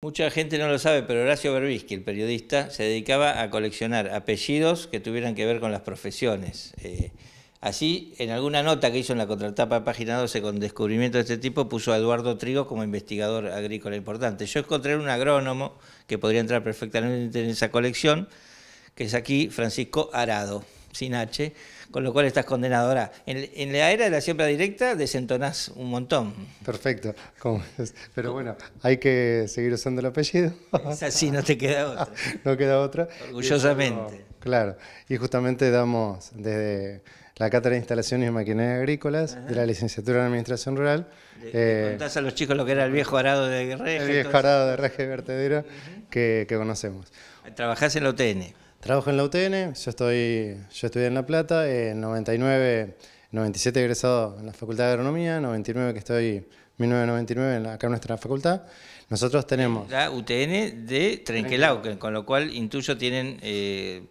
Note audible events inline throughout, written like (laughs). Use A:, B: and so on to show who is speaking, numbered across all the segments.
A: Mucha gente no lo sabe, pero Horacio Berbisky, el periodista, se dedicaba a coleccionar apellidos que tuvieran que ver con las profesiones. Eh, así, en alguna nota que hizo en la contratapa Página 12 con descubrimiento de este tipo, puso a Eduardo Trigo como investigador agrícola importante. Yo encontré un agrónomo que podría entrar perfectamente en esa colección, que es aquí Francisco Arado sin H, con lo cual estás condenado. Ahora, en, la era de la siembra directa desentonás un montón.
B: Perfecto. Pero bueno, hay que seguir usando
A: el apellido. (laughs) Es así, no te queda otra. (laughs) no queda otra. Orgullosamente.
B: claro. Y justamente damos desde la Cátedra de Instalaciones y Maquinaria Agrícolas de la Licenciatura en Administración Rural. Eh,
A: contás a los chicos lo que era el viejo arado de Reje. El viejo arado de Reje
B: Vertedero que, que conocemos.
A: Trabajás en la OTN.
B: Trabajo en la UTN, yo, estoy, yo estudié en La Plata, en 99, 97 egresado en la Facultad de Agronomía, 99 que estoy, 1999 acá en nuestra facultad. Nosotros tenemos...
A: La UTN de Trenquelau, con lo cual intuyo tienen... Eh,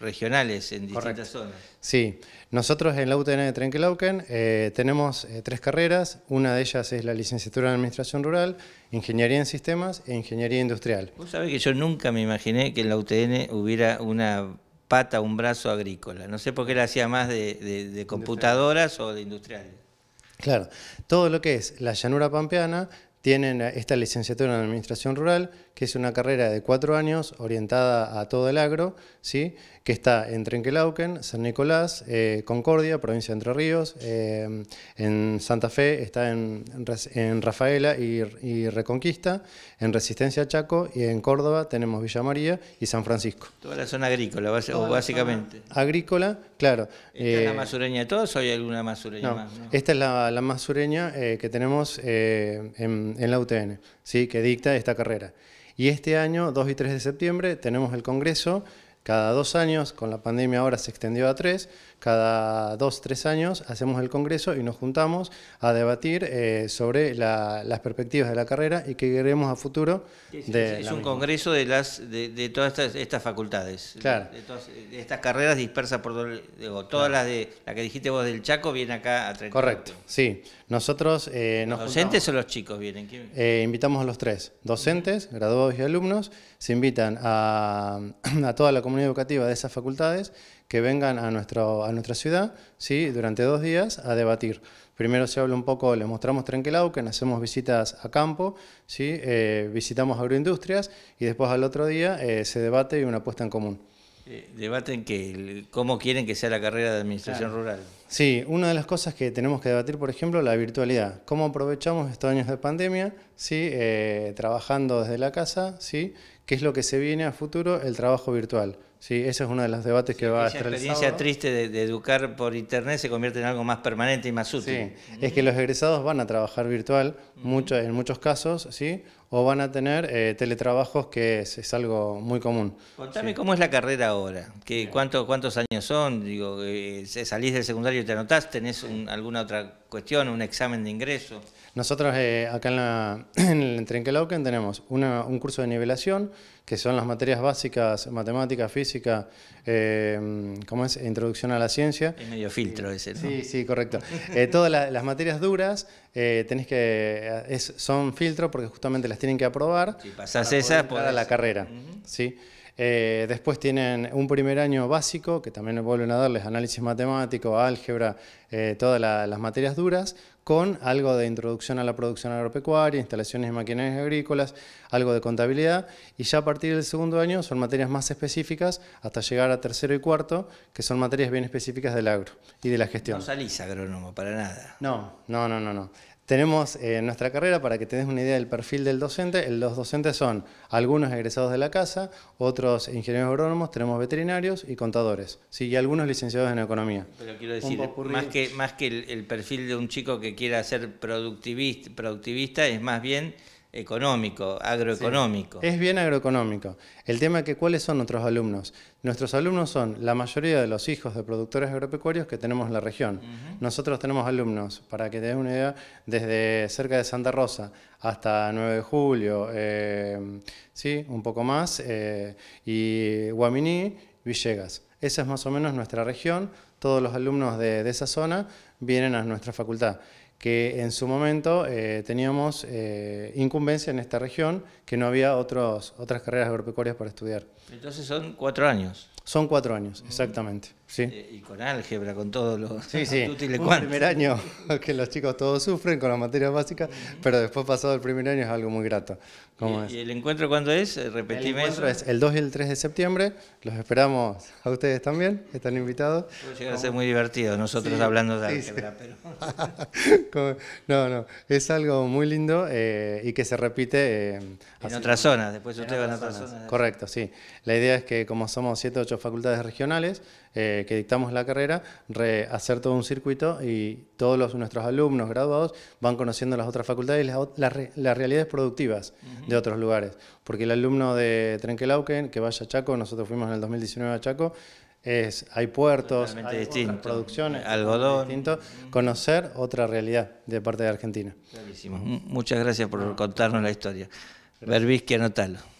A: regionales en distintas zonas.
B: Sí, nosotros en la UTN de Trenquelauquen eh, tenemos eh, tres carreras, una de ellas es la licenciatura en Administración Rural, Ingeniería en Sistemas e Ingeniería Industrial.
A: Vos sabés que yo nunca me imaginé que en la UTN hubiera una pata, un brazo agrícola, no sé por qué la hacía más de, computadoras o de industriales.
B: Claro, todo lo que es la llanura pampeana tienen esta licenciatura en Administración Rural, que es una carrera de cuatro años orientada a todo el agro, ¿sí? que está en Trenquelauquen, San Nicolás, eh, Concordia, provincia de Entre Ríos, eh, en Santa Fe, está en, Rafaela y, Reconquista, en Resistencia Chaco y en Córdoba tenemos Villa María y San Francisco.
A: Toda la zona agrícola, básicamente.
B: agrícola, Claro. ¿Esta es la eh, más
A: sureña de todos o hay alguna más sureña más?
B: Esta es la, más sureña eh, que tenemos eh, en, la UTN, ¿sí? que dicta esta carrera. Y este año, 2 y 3 de septiembre, tenemos el Congreso cada dos años, con la pandemia ahora se extendió a tres, cada dos, tres años hacemos el congreso y nos juntamos a debatir eh, sobre las perspectivas de la carrera y qué queremos a futuro.
A: es, un congreso de, las, de, todas estas, facultades, de, todas, estas carreras dispersas por todas las de la que dijiste vos del Chaco viene acá a 30. Correcto,
B: sí. Nosotros eh, nos docentes
A: o los chicos vienen?
B: Eh, invitamos a los tres, docentes, graduados y alumnos, se invitan a, (clears throat) a toda la comunidad educativa de esas facultades que vengan a, a nuestra ciudad ¿sí? durante dos días a debatir. Primero se habla un poco, les mostramos que hacemos visitas a campo, ¿sí? Eh, visitamos agroindustrias y después al otro día eh, se debate y una puesta en común.
A: Eh, debaten que cómo quieren que sea la carrera de administración rural.
B: Sí, una de las cosas que tenemos que debatir, por ejemplo, la virtualidad. ¿Cómo aprovechamos estos años de pandemia? ¿sí? Eh, trabajando desde la casa, ¿sí? ¿qué es lo que se viene a futuro? El trabajo virtual. Sí, ese es uno de los debates que
A: va a estar. La experiencia triste de, educar por internet se convierte en algo más permanente y más útil. Sí,
B: es que los egresados van a trabajar virtual mucho, en muchos casos, ¿sí? o van a tener eh, teletrabajos, que es, algo muy común.
A: Contame cómo es la carrera ahora, cuánto, cuántos años son, digo, eh, salís del secundario y te anotás, ¿tenés alguna otra cuestión, un examen de ingreso.
B: Nosotros eh, acá en, la, (clears throat) en el Trenquelauquen tenemos un curso de nivelación, que son las materias básicas, matemática, física, eh, ¿cómo es? Introducción a la ciencia. Es
A: medio filtro ese, Sí,
B: sí, correcto. (laughs) Eh, todas las materias duras eh, tenés que, es, son filtro porque justamente las tienen que aprobar. Si esas, para la carrera, sí eh, después tienen un primer año básico, que también vuelven a darles análisis matemático, álgebra, eh, todas las materias duras, con algo de introducción a la producción agropecuaria, instalaciones y maquinarias agrícolas, algo de contabilidad, y ya a partir del segundo año son materias más específicas, hasta llegar a tercero y cuarto, que son materias bien específicas del agro y de la gestión. No
A: salís agrónomo para nada.
B: No, no, no, no. no tenemos eh, en nuestra carrera, para que te una idea del perfil del docente, los docentes son algunos egresados de la casa, otros ingenieros agrónomos, tenemos veterinarios y contadores, ¿sí? y algunos licenciados en economía.
A: Pero quiero decir, más que, más que el, perfil de un chico que quiera ser productivista es más bien económico, agroeconómico. es
B: bien agroeconómico. El tema es que cuáles son nuestros alumnos. Nuestros alumnos son la mayoría de los hijos de productores agropecuarios que tenemos en la región. Nosotros tenemos alumnos, para que te den una idea, desde cerca de Santa Rosa hasta 9 de julio, eh, sí, un poco más, eh, y Guaminí, Villegas. Esa es más o menos nuestra región. Todos los alumnos de esa zona vienen a nuestra facultad que en su momento eh, teníamos eh, incumbencia en esta región, que no había otros, otras carreras agropecuarias para estudiar.
A: Entonces son cuatro años.
B: Son cuatro años, exactamente. Sí. Eh, y con álgebra, con todos los sí, sí. (laughs) primer año (laughs) que los chicos todos sufren con las materias básicas, pero después pasado el primer año es algo muy grato. ¿Cómo ¿Y, es? ¿Y, el
A: encuentro cuándo es? Eh, repetime el encuentro es
B: el 2 y el 3 de septiembre. Los esperamos a ustedes también, están invitados. Puede a ser muy divertido nosotros hablando de álgebra,
A: pero...
B: (laughs) no, no, es algo muy lindo eh, y que se repite... en otras zonas, después ustedes van a otras zonas. Correcto, sí. La idea es que como somos 7 8 facultades regionales eh, que dictamos la carrera, hacer todo un circuito y todos los, nuestros alumnos graduados van conociendo las otras facultades y las, realidades productivas de otros lugares. Porque el alumno de Trenquelauquen que vaya a Chaco, nosotros fuimos en el 2019 a Chaco, es, hay puertos, hay producciones, algodón. Distinto, conocer otra realidad de parte de Argentina.
A: Muchas gracias por contarnos la historia. Verbis, que anotalo.